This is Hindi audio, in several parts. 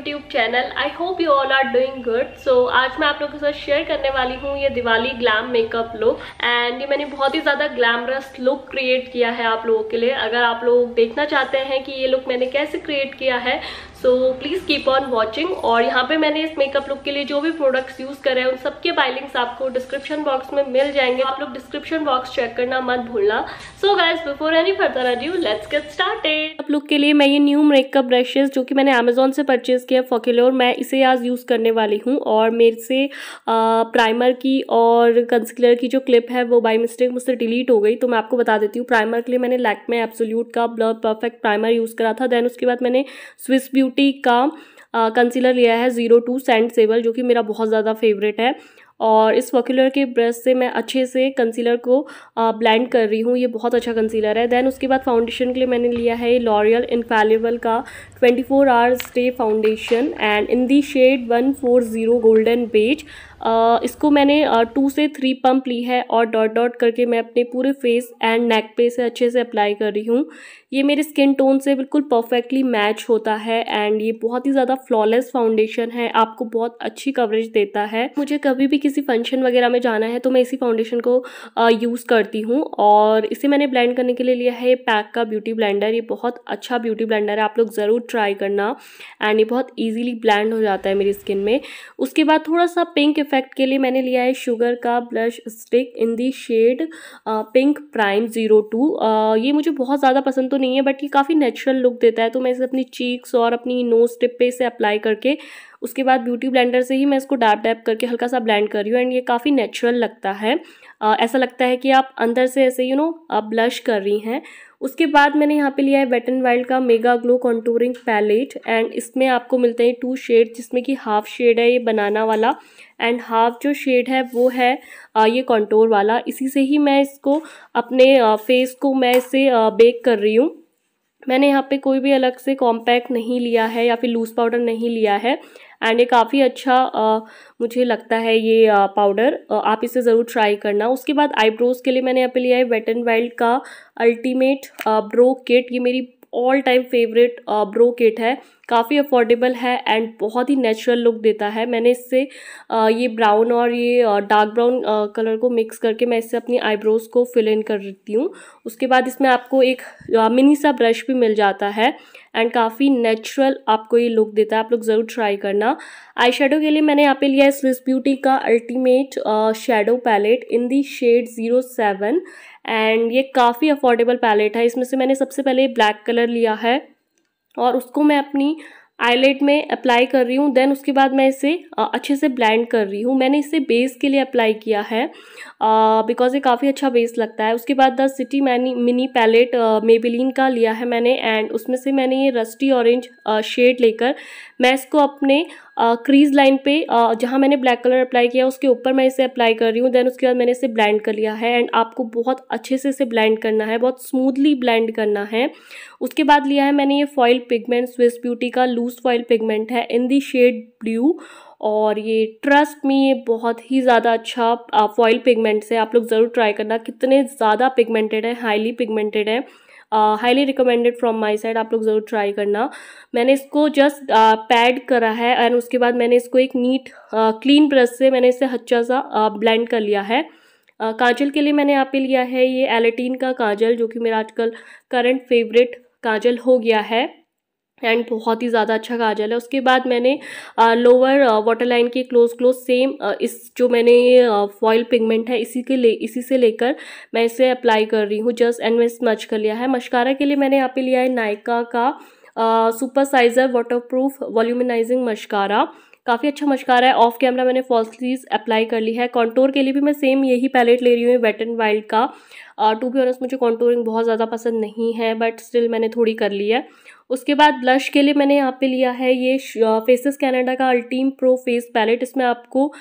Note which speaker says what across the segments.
Speaker 1: YouTube channel I hope you all are doing good so आज मैं आप लोगों के साथ शेयर करने वाली हूँ ये Diwali glam makeup look and ये मैंने बहुत ही ज़्यादा ग्लैमरस लुक क्रिएट किया है आप लोगों के लिए अगर आप लोग देखना चाहते हैं कि ये लुक मैंने कैसे क्रिएट किया है so please keep on watching और यहाँ पे मैंने इस मेकअप लुक के लिए जो भी प्रोडक्ट्स यूज़ करे हैं उन सबके बाइलिंग्स आपको डिस्क्रिप्शन बॉक्स में मिल जाएंगे आप लोग डिस्क्रिप्शन बॉक्स चेक करना मत भूलना so guys before any further you let's get started आप लोग के लिए मैं ये न्यू मेकअप ब्रशेज जो कि मैंने अमेजोन से परचेज़ किया फॉकिलो और मैं इसे आज यूज़ करने वाली हूँ और मेरे से आ, प्राइमर की और कंसिलर की जो क्लिप है वो बाई मिस्टेक मुझसे डिलीट हो गई तो मैं आपको बता देती हूँ प्राइमर के लिए मैंने लैकमे एब्सोल्यूट का ब्लर परफेक्ट प्राइमर यूज़ करा था देन उसके बाद मैंने स्विस ब्यूटी का कंसीलर uh, लिया है ज़ीरो टू सेंट सेवल जो कि मेरा बहुत ज़्यादा फेवरेट है और इस वर्कुलर के ब्रश से मैं अच्छे से कंसीलर को ब्लेंड कर रही हूँ ये बहुत अच्छा कंसीलर है देन उसके बाद फाउंडेशन के लिए मैंने लिया है लॉरियल इनफेलेबल का 24 four hours stay foundation and in the shade 140 golden beige इसको मैंने टू से थ्री पंप ली है और डॉट डॉट करके मैं अपने पूरे फेस एंड नेक पे से अच्छे से अप्लाई कर रही हूँ ये मेरे स्किन टोन से बिल्कुल परफेक्टली मैच होता है एंड ये बहुत ही ज़्यादा फ्लॉलेस फाउंडेशन है आपको बहुत अच्छी कवरेज देता है मुझे कभी भी किसी फंक्शन वगैरह में जाना है तो मैं इसी फाउंडेशन को यूज़ करती हूँ और इसे मैंने ब्लेंड करने के लिए लिया है ये पैक का ब्यूटी ब्लेंडर ये बहुत अच्छा ब्यूटी ब्लेंडर है आप लोग ज़रूर ट्राई करना एंड ये बहुत ईजिली ब्लेंड हो जाता है मेरी स्किन में उसके बाद थोड़ा सा पिंक इफेक्ट के लिए मैंने लिया है शुगर का blush stick in the shade pink prime zero two ये मुझे बहुत ज़्यादा पसंद तो नहीं है बट ये काफ़ी नेचुरल लुक देता है तो मैं इसे अपनी चीक्स और अपनी नोज टिप पे इसे अप्लाई करके उसके बाद ब्यूटी ब्लेंडर से ही मैं इसको डैप डैप करके हल्का सा ब्लेंड कर रही हूँ एंड ये काफ़ी नेचुरल लगता है आ, ऐसा लगता है कि आप अंदर से ऐसे यू नो आप ब्लश कर रही हैं उसके बाद मैंने यहाँ पे लिया है वेट एंड वाइल्ड का mega glow contouring palette and इसमें आपको मिलते हैं टू शेड जिसमें कि हाफ शेड है ये बनाना वाला एंड हाफ जो शेड है वो है आ, ये कॉन्टोर वाला इसी से ही मैं इसको अपने आ, फेस को मैं इसे बेक कर रही हूँ मैंने यहाँ पे कोई भी अलग से कॉम्पैक्ट नहीं लिया है या फिर लूज़ पाउडर नहीं लिया है एंड ये काफ़ी अच्छा आ, मुझे लगता है ये आ, पाउडर आ, आप इसे ज़रूर ट्राई करना उसके बाद आईब्रोज़ के लिए मैंने यहाँ पे लिया है वेट एंड वाइल्ड का अल्टीमेट ब्रो किट ये मेरी all time favourite brow kit है काफ़ी अफोर्डेबल है एंड बहुत ही नेचुरल लुक देता है मैंने इससे ये ब्राउन और ये डार्क ब्राउन कलर को मिक्स करके मैं इससे अपनी आईब्रोज़ को फिल इन करती हूँ उसके बाद इसमें आपको एक मिनी सा ब्रश भी मिल जाता है एंड काफ़ी नेचुरल आपको ये लुक देता है आप लोग ज़रूर ट्राई करना आई शेडो के लिए मैंने यहाँ पे लिया है स्विस ब्यूटी का ultimate shadow palette in the shade zero seven and ये काफ़ी अफोर्डेबल पैलेट है इसमें से मैंने सबसे पहले ब्लैक कलर लिया है और उसको मैं अपनी आईलेट में अप्लाई कर रही हूँ देन उसके बाद मैं इसे अच्छे से ब्लेंड कर रही हूँ मैंने इसे बेस के लिए अप्लाई किया है बिकॉज ये काफ़ी अच्छा बेस लगता है उसके बाद the city many mini palette Maybelline का लिया है मैंने एंड उसमें से मैंने ये रस्टी ऑरेंज शेड लेकर मैं इसको अपने क्रीज लाइन पे जहाँ मैंने ब्लैक कलर अप्लाई किया उसके ऊपर मैं इसे अप्लाई कर रही हूँ देन उसके बाद मैंने इसे ब्लेंड कर लिया है एंड आपको बहुत अच्छे से इसे ब्लेंड करना है बहुत स्मूथली ब्लेंड करना है उसके बाद लिया है मैंने ये फॉयल पिगमेंट स्विस ब्यूटी का लूज फॉयल पिगमेंट है इन दी शेड ब्ल्यू और ये ट्रस्ट में ये बहुत ही ज़्यादा अच्छा फॉयल पिगमेंट्स है आप लोग ज़रूर ट्राई करना कितने ज़्यादा पिगमेंटेड है हाईली पिगमेंटेड है highly recommended from my side आप लोग ज़रूर ट्राई करना मैंने इसको जस्ट पैड uh, करा है एंड उसके बाद मैंने इसको एक नीट क्लीन ब्रश से मैंने इसे अच्छा सा ब्लेंड uh, कर लिया है uh, काजल के लिए मैंने यहाँ पे लिया है ये एलेटीन का काजल जो कि मेरा आजकल करंट फेवरेट काजल हो गया है एंड बहुत ही ज़्यादा अच्छा काजल है उसके बाद मैंने लोअर वाटर लाइन के क्लोज क्लोज सेम इस जो मैंने फॉयल पिगमेंट है इसी के ले इसी से लेकर मैं इसे अप्लाई कर रही हूँ जस्ट एंड मैं मच कर लिया है मशकारा के लिए मैंने यहाँ पे लिया है नायका का super sizer water proof volumizing mascara काफ़ी अच्छा मशकारा है ऑफ कैमरा मैंने फॉल्सलीज अप्लाई कर ली है कॉन्टोर के लिए भी मैं सेम यही पैलेट ले रही हूँ वेट एंड वाइल्ड का टू बी ऑनेस्ट मुझे कॉन्टोरिंग बहुत ज़्यादा पसंद नहीं है बट स्टिल मैंने थोड़ी कर ली है उसके बाद ब्लश के लिए मैंने यहाँ पे लिया है ये फेसेस कैनेडा का अल्टीम प्रो फेस पैलेट इसमें आपको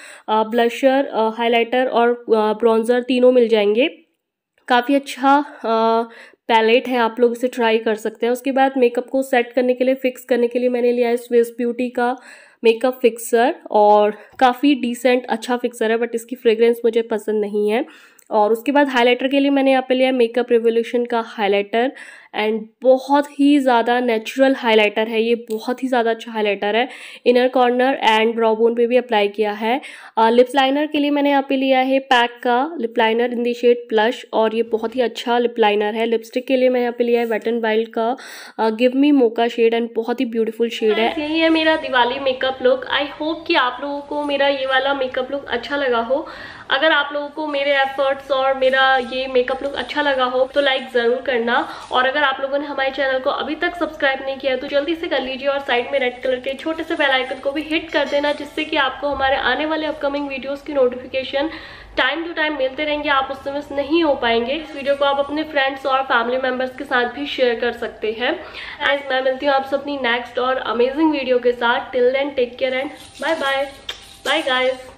Speaker 1: ब्लशर हाइलाइटर और ब्रॉन्ज़र तीनों मिल जाएंगे काफ़ी अच्छा पैलेट है आप लोग इसे ट्राई कर सकते हैं उसके बाद मेकअप को सेट करने के लिए फिक्स करने के लिए मैंने लिया है स्विस ब्यूटी का मेकअप फिक्सर और काफ़ी डिसेंट अच्छा फिक्सर है बट इसकी फ्रेग्रेंस मुझे पसंद नहीं है और उसके बाद हाइलाइटर के लिए मैंने यहाँ पे लिया मेकअप रिवोल्यूशन का हाइलाइटर एंड बहुत ही ज़्यादा नेचुरल हाइलाइटर है ये बहुत ही ज़्यादा अच्छा हाइलाइटर है इनर कॉर्नर एंड ब्राउबोन पे भी अप्लाई किया है लिप लाइनर के लिए मैंने यहाँ पे लिया है पैक का lip liner in the shade plush और ये बहुत ही अच्छा लिप लाइनर है लिपस्टिक के लिए मैंने यहाँ पे लिया है वेट एंड वाइल्ड का give me mocha shade and बहुत ही ब्यूटीफुल शेड है यही है मेरा Diwali makeup look I hope कि आप लोगों को मेरा ये वाला मेकअप लुक अच्छा लगा हो अगर आप लोगों को मेरे एफर्ट्स और मेरा ये मेकअप लुक अच्छा लगा हो तो लाइक ज़रूर करना और अगर आप लोगों ने हमारे चैनल को अभी तक सब्सक्राइब नहीं किया तो जल्दी से कर लीजिए और साइड में रेड कलर के छोटे से बेल आइकन को भी हिट कर देना जिससे कि आपको हमारे आने वाले अपकमिंग वीडियोज़ की नोटिफिकेशन टाइम टू टाइम मिलते रहेंगे आप उससे मिस नहीं हो पाएंगे इस वीडियो को आप अपने फ्रेंड्स और फैमिली मेम्बर्स के साथ भी शेयर कर सकते हैं एंड मैं मिलती हूँ आपसे अपनी नेक्स्ट और अमेजिंग वीडियो के साथ till then take care and bye bye bye guys